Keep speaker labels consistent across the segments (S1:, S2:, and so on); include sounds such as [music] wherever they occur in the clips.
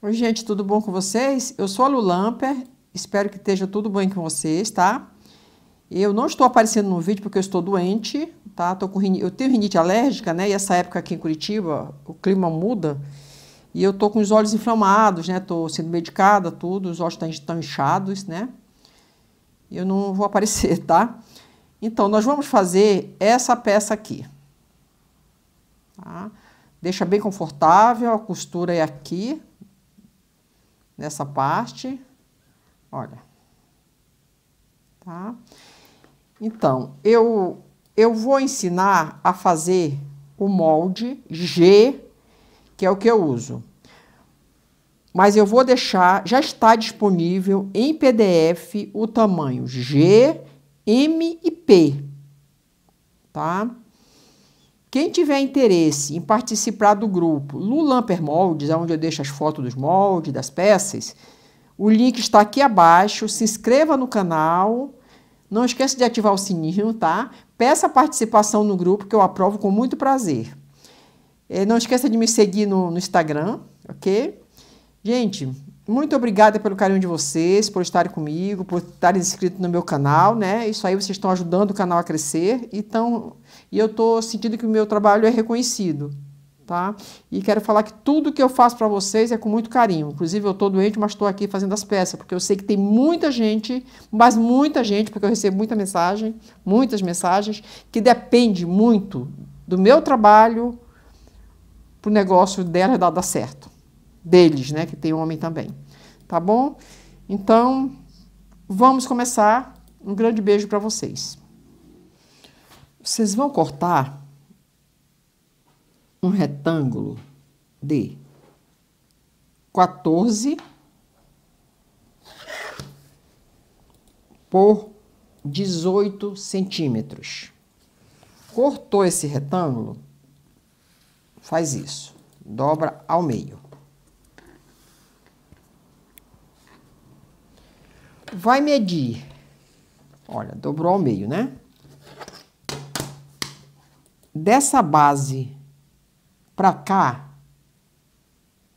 S1: Oi, gente, tudo bom com vocês? Eu sou a Lu espero que esteja tudo bem com vocês, tá? Eu não estou aparecendo no vídeo porque eu estou doente, tá? Tô com Eu tenho rinite alérgica, né? E essa época aqui em Curitiba, o clima muda e eu tô com os olhos inflamados, né? Tô sendo medicada, tudo, os olhos estão inchados, né? Eu não vou aparecer, [laughs] tá? Então, nós vamos fazer essa peça aqui, tá? Deixa bem confortável, a costura é aqui, nessa parte, olha, tá? Então, eu, eu vou ensinar a fazer o molde G, que é o que eu uso. Mas eu vou deixar, já está disponível em PDF o tamanho G, M e P, tá? Tá? Quem tiver interesse em participar do grupo Lulamper Moldes, onde eu deixo as fotos dos moldes, das peças, o link está aqui abaixo. Se inscreva no canal. Não esqueça de ativar o sininho, tá? Peça participação no grupo, que eu aprovo com muito prazer. Eh, não esqueça de me seguir no, no Instagram, ok? Gente, muito obrigada pelo carinho de vocês, por estarem comigo, por estarem inscritos no meu canal, né? Isso aí vocês estão ajudando o canal a crescer e, tão, e eu estou sentindo que o meu trabalho é reconhecido, tá? E quero falar que tudo que eu faço para vocês é com muito carinho. Inclusive, eu estou doente, mas estou aqui fazendo as peças, porque eu sei que tem muita gente, mas muita gente, porque eu recebo muita mensagem, muitas mensagens, que depende muito do meu trabalho para o negócio dela dar, dar certo deles, né? Que tem homem também. Tá bom? Então, vamos começar. Um grande beijo para vocês. Vocês vão cortar um retângulo de 14 por 18 centímetros. Cortou esse retângulo, faz isso, dobra ao meio. vai medir. Olha, dobrou ao meio, né? Dessa base para cá,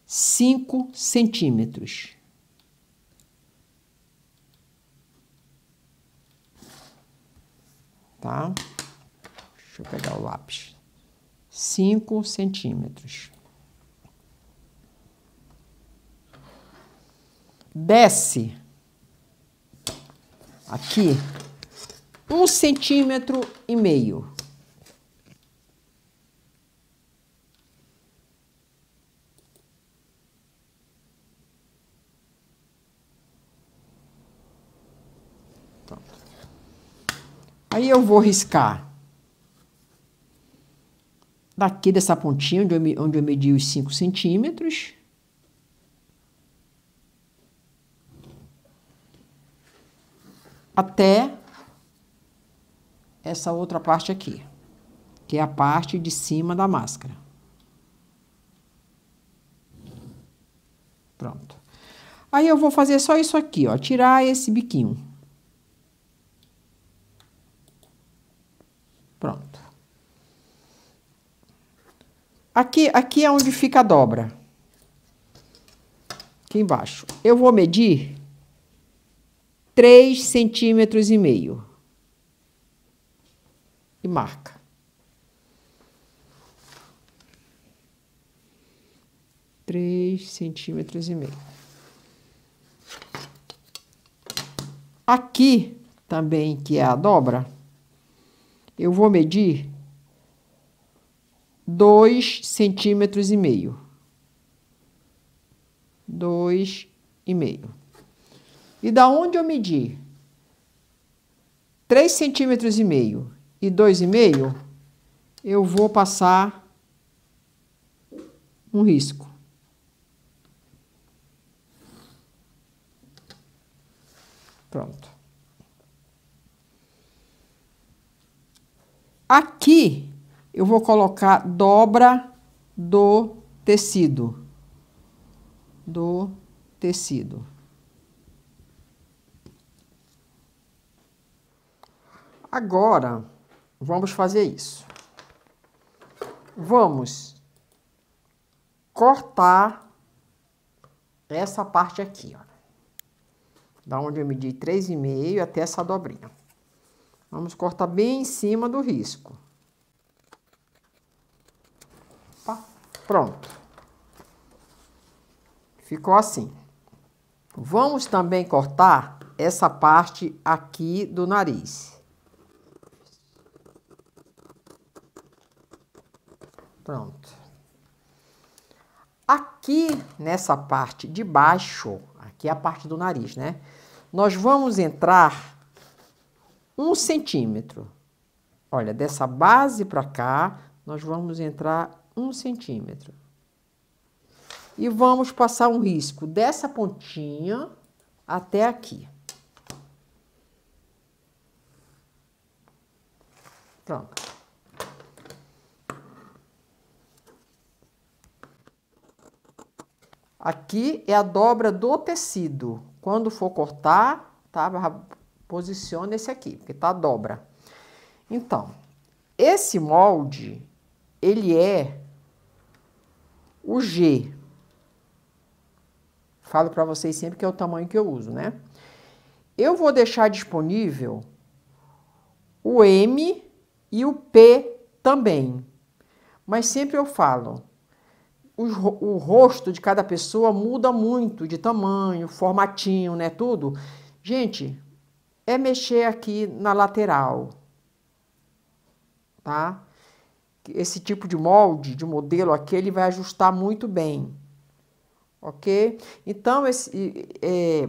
S1: 5 centímetros. Tá? Deixa eu pegar o lápis. 5 centímetros. Desce aqui um centímetro e meio. Aí eu vou riscar daqui dessa pontinha onde eu, onde eu medi os 5 centímetros. até essa outra parte aqui, que é a parte de cima da máscara. Pronto. Aí eu vou fazer só isso aqui, ó, tirar esse biquinho. Pronto. Aqui, aqui é onde fica a dobra. Aqui embaixo. Eu vou medir 3 centímetros e meio. E marca. Três centímetros e meio. Aqui também, que é a dobra, eu vou medir dois centímetros e meio. Dois e meio. E da onde eu medir três centímetros e meio e 2,5, eu vou passar um risco. Pronto. Aqui eu vou colocar dobra do tecido. Do tecido. Agora, vamos fazer isso. Vamos cortar essa parte aqui, ó. Da onde eu medi 3,5 até essa dobrinha. Vamos cortar bem em cima do risco. Opa, pronto. Ficou assim. Vamos também cortar essa parte aqui do nariz. Pronto. Aqui nessa parte de baixo, aqui é a parte do nariz, né? Nós vamos entrar um centímetro. Olha, dessa base para cá, nós vamos entrar um centímetro. E vamos passar um risco dessa pontinha até aqui. Pronto. Aqui é a dobra do tecido. Quando for cortar, tá? Posiciona esse aqui, porque tá a dobra. Então, esse molde, ele é o G. Falo para vocês sempre que é o tamanho que eu uso, né? Eu vou deixar disponível o M e o P também. Mas sempre eu falo, o rosto de cada pessoa muda muito de tamanho, formatinho, né? Tudo. Gente, é mexer aqui na lateral, tá? Esse tipo de molde, de modelo aqui, ele vai ajustar muito bem, ok? Então, esse é,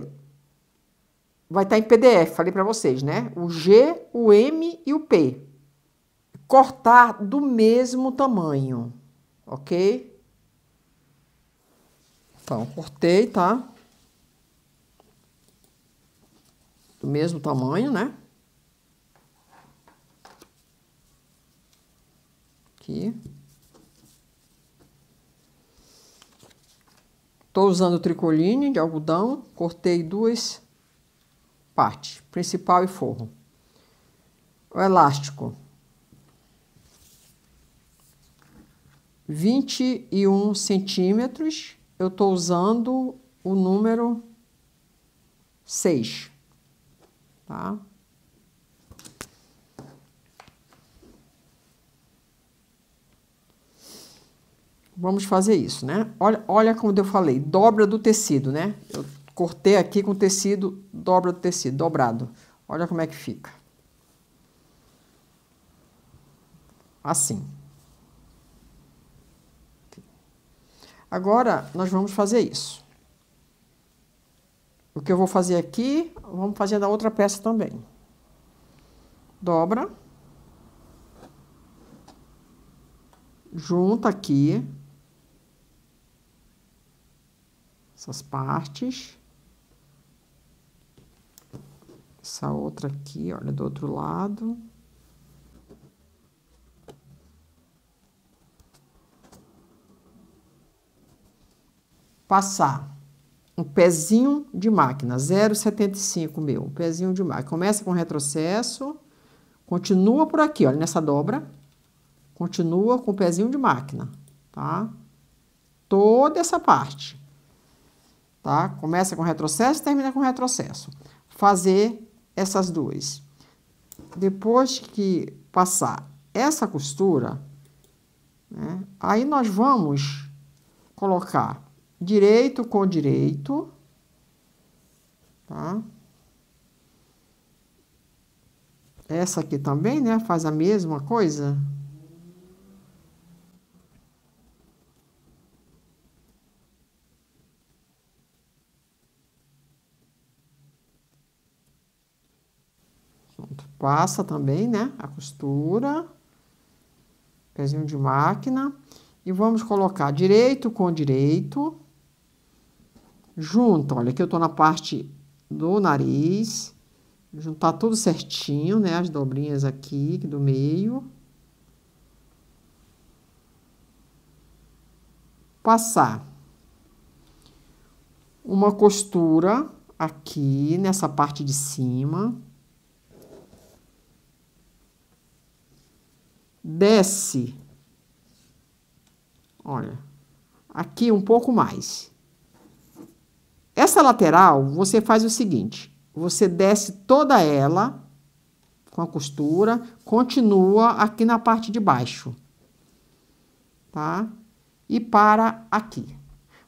S1: vai estar tá em PDF, falei para vocês, né? O G, o M e o P. Cortar do mesmo tamanho, ok? Então, cortei, tá? Do mesmo tamanho, né? Aqui. Estou usando tricoline de algodão, cortei duas partes, principal e forro. O elástico. 21 centímetros eu estou usando o número 6, tá? Vamos fazer isso, né? Olha, olha como eu falei, dobra do tecido, né? Eu cortei aqui com tecido, dobra do tecido, dobrado. Olha como é que fica. Assim. Agora, nós vamos fazer isso. O que eu vou fazer aqui, vamos fazer da outra peça também. Dobra. Junta aqui. Essas partes. Essa outra aqui, olha, do outro lado. passar um pezinho de máquina, 0,75 meu, um pezinho de máquina. Começa com retrocesso, continua por aqui, olha, nessa dobra, continua com o pezinho de máquina, tá? Toda essa parte, tá? Começa com retrocesso, termina com retrocesso. Fazer essas duas. Depois que passar essa costura, né, aí nós vamos colocar direito com direito, tá? Essa aqui também, né? Faz a mesma coisa. Pronto. Passa também, né? A costura. Pezinho de máquina. E vamos colocar direito com direito. Junta, olha, aqui eu tô na parte do nariz. Juntar tudo certinho, né? As dobrinhas aqui do meio. Passar uma costura aqui nessa parte de cima. Desce. Olha, aqui um pouco mais. Essa lateral, você faz o seguinte: você desce toda ela com a costura, continua aqui na parte de baixo, tá? E para aqui.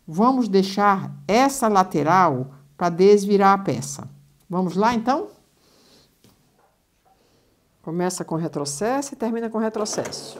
S1: Vamos deixar essa lateral para desvirar a peça. Vamos lá, então? Começa com retrocesso e termina com retrocesso.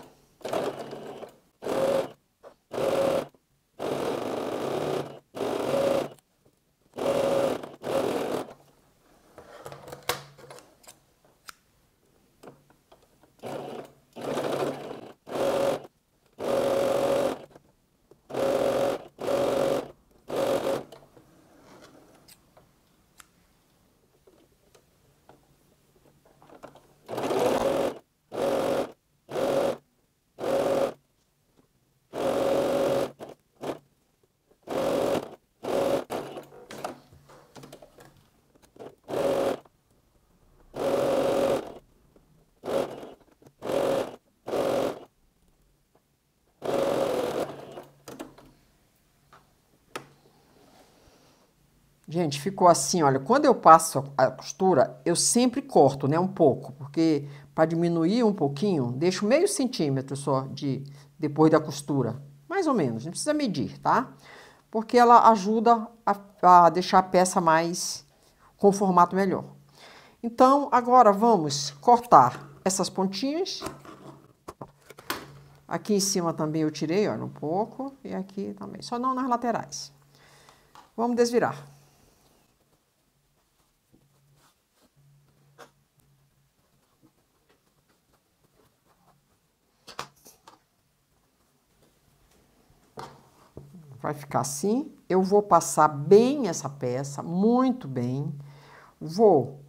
S1: Gente, ficou assim, olha, quando eu passo a costura, eu sempre corto, né, um pouco, porque para diminuir um pouquinho, deixo meio centímetro só de depois da costura, mais ou menos, não precisa medir, tá? Porque ela ajuda a, a deixar a peça mais com formato melhor. Então, agora vamos cortar essas pontinhas. Aqui em cima também eu tirei, olha, um pouco, e aqui também, só não nas laterais. Vamos desvirar. vai ficar assim. Eu vou passar bem essa peça, muito bem. Vou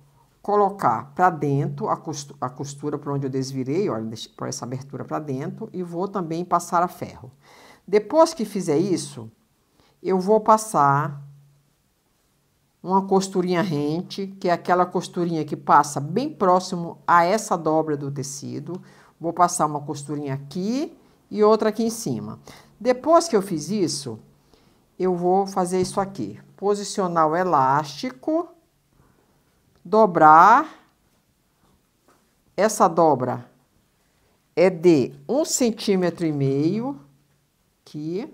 S1: colocar para dentro a costura, a costura por onde eu desvirei, olha, por essa abertura para dentro, e vou também passar a ferro. Depois que fizer isso, eu vou passar uma costurinha rente, que é aquela costurinha que passa bem próximo a essa dobra do tecido. Vou passar uma costurinha aqui e outra aqui em cima. Depois que eu fiz isso, eu vou fazer isso aqui. Posicionar o elástico, dobrar. Essa dobra é de um centímetro e meio aqui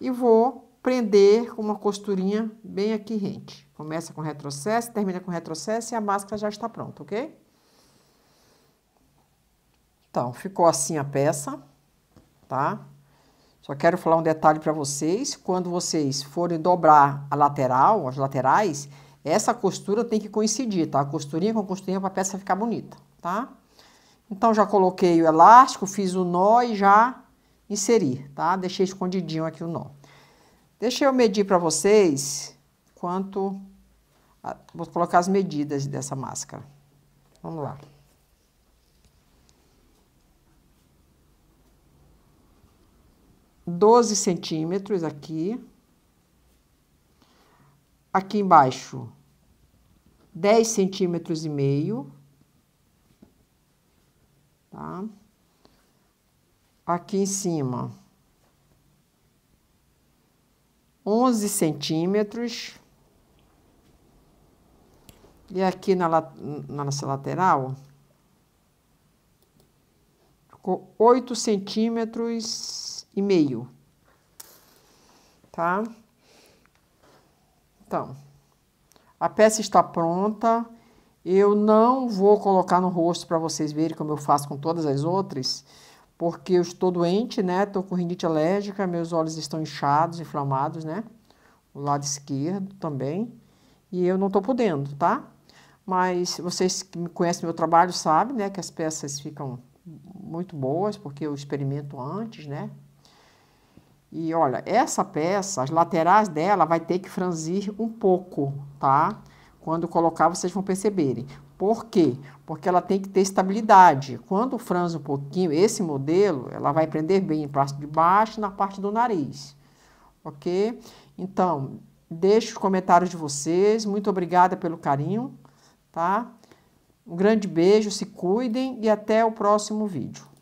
S1: e vou prender com uma costurinha bem aqui rente. Começa com retrocesso, termina com retrocesso e a máscara já está pronta, ok? Então, ficou assim a peça, tá? Só quero falar um detalhe para vocês, quando vocês forem dobrar a lateral, as laterais, essa costura tem que coincidir, tá? A costurinha com a costurinha para a peça ficar bonita, tá? Então, já coloquei o elástico, fiz o nó e já inseri, tá? Deixei escondidinho aqui o nó. Deixei eu medir para vocês quanto... Vou colocar as medidas dessa máscara. Vamos lá. 12 centímetros aqui. Aqui embaixo, 10 centímetros e meio. Tá? Aqui em cima, 11 centímetros. E aqui na, na nossa lateral, ficou 8 centímetros e meio, tá? Então, a peça está pronta. Eu não vou colocar no rosto para vocês verem como eu faço com todas as outras, porque eu estou doente, né? Estou com rinite alérgica, meus olhos estão inchados, inflamados, né? O lado esquerdo também. E eu não estou podendo, tá? Mas vocês que me conhecem meu trabalho sabem, né? Que as peças ficam muito boas, porque eu experimento antes, né? E olha, essa peça, as laterais dela vai ter que franzir um pouco, tá? Quando colocar, vocês vão perceberem. Por quê? Porque ela tem que ter estabilidade. Quando franza um pouquinho, esse modelo, ela vai prender bem o parte de baixo na parte do nariz, ok? Então, deixe os comentários de vocês. Muito obrigada pelo carinho, tá? Um grande beijo, se cuidem e até o próximo vídeo.